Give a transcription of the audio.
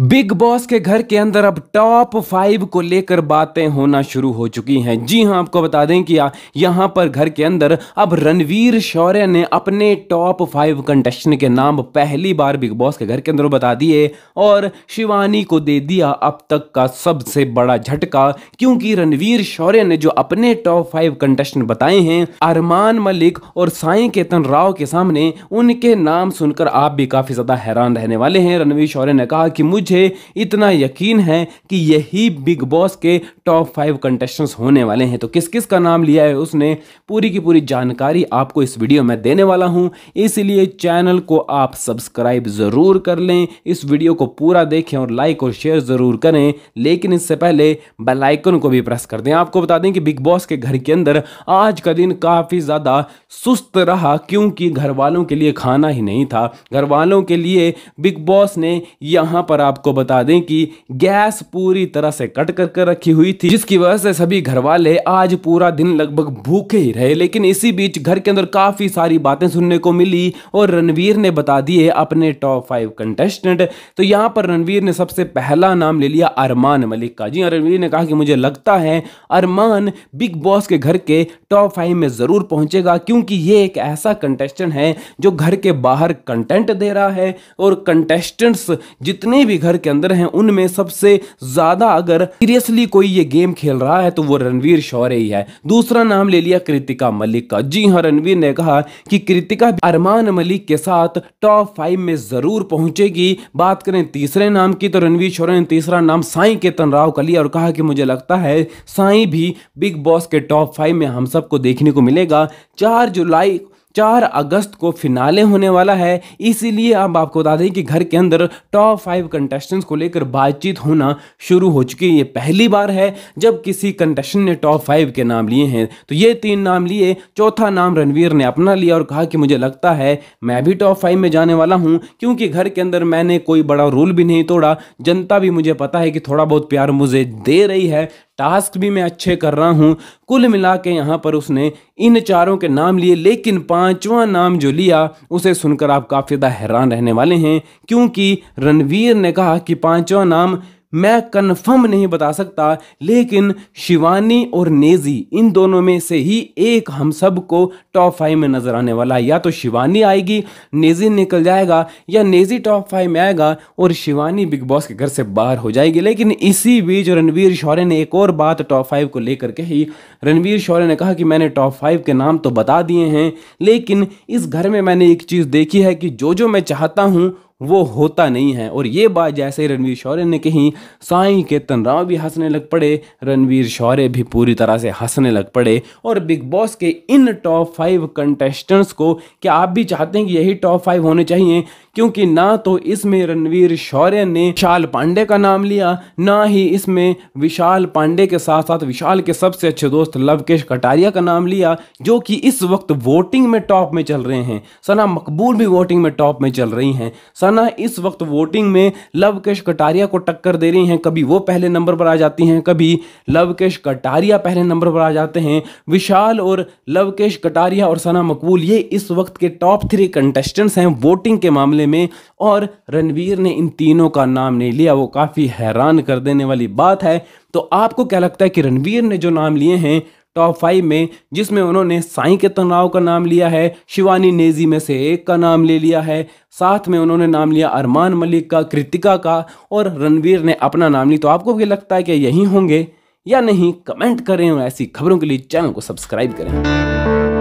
big Boss के घर के अंदर अब टॉप फाइव को लेकर बातें होना शुरू हो चुकी हैं जी हां आपको बता दें कि यहां पर घर के अंदर अब रणवीर शौर्य ने अपने टॉप फाइव कंटेस्टेंट के नाम पहली बार बिग बॉस के घर के अंदर बता दिए और शिवानी को दे दिया अब तक का सबसे बड़ा झटका क्योंकि रणवीर शौर्य ने जो अपने टॉप फाइव कंटेस्टेंट बताए हैं अरमान मलिक और साई केतन राव के सामने उनके नाम सुनकर आप भी काफी ज्यादा हैरान रहने वाले हैं रणवीर शौर्य ने कहा कि मुझे मुझे इतना यकीन है कि यही बिग बॉस के टॉप फाइव कंटेस्टेंट्स होने वाले हैं तो किस किस का नाम लिया है उसने पूरी की पूरी जानकारी आपको इस वीडियो में देने वाला हूँ इसलिए चैनल को आप सब्सक्राइब ज़रूर कर लें इस वीडियो को पूरा देखें और लाइक और शेयर ज़रूर करें लेकिन इससे पहले बेलाइकन को भी प्रेस कर दें आपको बता दें कि बिग बॉस के घर के अंदर आज का दिन काफ़ी ज़्यादा सुस्त रहा क्योंकि घर वालों के लिए खाना ही नहीं था घर वालों के लिए बिग बॉस ने यहाँ पर आप आपको बता दें कि गैस पूरी तरह से कट कर कर रखी हुई थी जिसकी वजह से सभी घर वाले आज पूरा दिन लगभग भूखे ही रहे लेकिन इसी बीच घर के अंदर काफी सारी बातें सुनने को मिली और रणवीर ने बता दिए अपने टॉप फाइव कंटेस्टेंट तो यहाँ पर रणवीर ने सबसे पहला नाम ले लिया अरमान मलिक का जी रणवीर ने कहा कि मुझे लगता है अरमान बिग बॉस के घर के टॉप फाइव में जरूर पहुंचेगा क्योंकि ये एक ऐसा कंटेस्टेंट है जो घर के बाहर कंटेंट दे रहा है और कंटेस्टेंट्स जितने भी घर के अंदर हैं उनमें सबसे ज्यादा अगर सीरियसली कोई ये गेम खेल रहा है तो वो रणवीर शौर्य ही है दूसरा नाम ले लिया कृतिका मलिक का जी हाँ रणवीर ने कहा कि कृतिका अरमान मलिक के साथ टॉप फाइव में जरूर पहुंचेगी बात करें तीसरे नाम की तो रणवीर शौर्य ने तीसरा नाम साई केतन राव का लिया और कहा कि मुझे लगता है साई भी बिग बॉस के टॉप फाइव में हम सबको देखने को मिलेगा चार जुलाई चार अगस्त को फिनाले होने वाला है इसीलिए अब आपको बता दें कि घर के अंदर टॉप फाइव कंटेस्टेंट्स को लेकर बातचीत होना शुरू हो चुकी है ये पहली बार है जब किसी कंटेस्टेंट ने टॉप फाइव के नाम लिए हैं तो ये तीन नाम लिए चौथा नाम रणवीर ने अपना लिया और कहा कि मुझे लगता है मैं भी टॉप फाइव में जाने वाला हूँ क्योंकि घर के अंदर मैंने कोई बड़ा रूल भी नहीं तोड़ा जनता भी मुझे पता है कि थोड़ा बहुत प्यार मुझे दे रही है टास्क भी मैं अच्छे कर रहा हूँ कुल मिला के यहाँ पर उसने इन चारों के नाम लिए लेकिन पांचवा नाम जो लिया उसे सुनकर आप काफ़ी ज़्यादा हैरान रहने वाले हैं क्योंकि रणवीर ने कहा कि पांचवा नाम मैं कन्फर्म नहीं बता सकता लेकिन शिवानी और नेजी इन दोनों में से ही एक हम सब को टॉप फाइव में नज़र आने वाला है या तो शिवानी आएगी नेजी निकल जाएगा या नेजी टॉप फाइव में आएगा और शिवानी बिग बॉस के घर से बाहर हो जाएगी लेकिन इसी बीच रणवीर शौर्य ने एक और बात टॉप फाइव को लेकर कही रणवीर शौर्य ने कहा कि मैंने टॉप फाइव के नाम तो बता दिए हैं लेकिन इस घर में मैंने एक चीज़ देखी है कि जो जो मैं चाहता हूँ वो होता नहीं है और ये बात जैसे रणवीर शौर्य ने कही साई के तनराव भी हंसने लग पड़े रणवीर शौर्य भी पूरी तरह से हंसने लग पड़े और बिग बॉस के इन टॉप फाइव कंटेस्टेंट्स को क्या आप भी चाहते हैं कि यही टॉप फाइव होने चाहिए क्योंकि ना तो इसमें रणवीर शौर्य ने विशाल पांडे का नाम लिया ना ही इसमें विशाल पांडे के साथ साथ विशाल के सबसे अच्छे दोस्त लवकेश कटारिया का नाम लिया जो कि इस वक्त वोटिंग में टॉप में चल रहे हैं सना मकबूल भी वोटिंग में टॉप में चल रही हैं सना हरियाणा इस वक्त वोटिंग में लवकेश कटारिया को टक्कर दे रही हैं कभी वो पहले नंबर पर आ जाती हैं कभी लवकेश कटारिया पहले नंबर पर आ जाते हैं विशाल और लवकेश कटारिया और सना मकबूल ये इस वक्त के टॉप थ्री कंटेस्टेंट्स हैं वोटिंग के मामले में और रणवीर ने इन तीनों का नाम नहीं लिया वो काफ़ी हैरान कर देने वाली बात है तो आपको क्या लगता है कि रणवीर ने जो नाम लिए हैं टॉप फाइव में जिसमें उन्होंने साई के तनाव का नाम लिया है शिवानी नेजी में से एक का नाम ले लिया है साथ में उन्होंने नाम लिया अरमान मलिक का कृतिका का और रणवीर ने अपना नाम लिया तो आपको भी लगता है कि यही होंगे या नहीं कमेंट करें और ऐसी खबरों के लिए चैनल को सब्सक्राइब करें